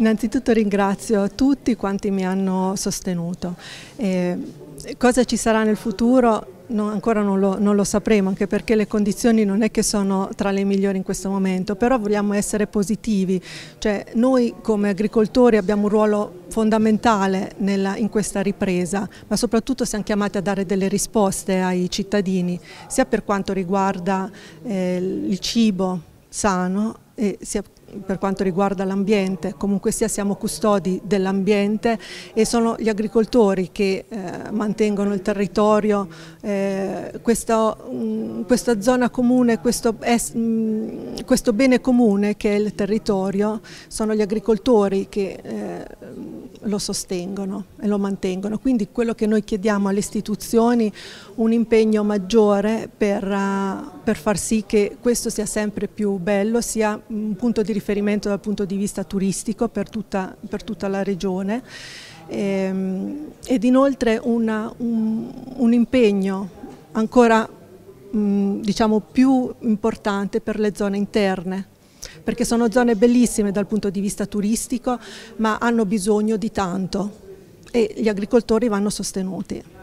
Innanzitutto ringrazio tutti quanti mi hanno sostenuto. Eh, cosa ci sarà nel futuro? No, ancora non lo, non lo, sapremo, anche perché le condizioni non è che sono tra le migliori in questo momento, però vogliamo essere positivi, cioè noi come agricoltori abbiamo un ruolo fondamentale nella, in questa ripresa, ma soprattutto siamo chiamati a dare delle risposte ai cittadini, sia per quanto riguarda eh, il cibo sano, sia per quanto riguarda l'ambiente, comunque sia siamo custodi dell'ambiente e sono gli agricoltori che eh, mantengono il territorio, eh, questa, mh, mm, questa, zona comune, questo, es, mh, mm, questo, bene comune che è il territorio, sono gli agricoltori che eh, lo sostengono e lo mantengono. Quindi quello che noi chiediamo alle istituzioni un impegno maggiore per, uh, per far sì che questo sia sempre più bello, sia un punto di riferimento dal punto di vista turistico per tutta, per tutta la regione ehm, ed inoltre una, un, un, impegno ancora mm, diciamo più importante per le zone interne perché sono zone bellissime dal punto di vista turistico ma hanno bisogno di tanto e gli agricoltori vanno sostenuti.